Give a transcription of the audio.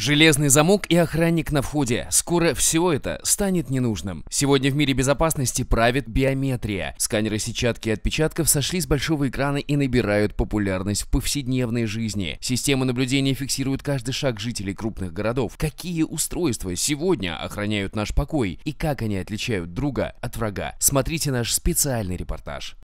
Железный замок и охранник на входе. Скоро все это станет ненужным. Сегодня в мире безопасности правит биометрия. Сканеры сетчатки и отпечатков сошли с большого экрана и набирают популярность в повседневной жизни. Системы наблюдения фиксируют каждый шаг жителей крупных городов. Какие устройства сегодня охраняют наш покой и как они отличают друга от врага? Смотрите наш специальный репортаж.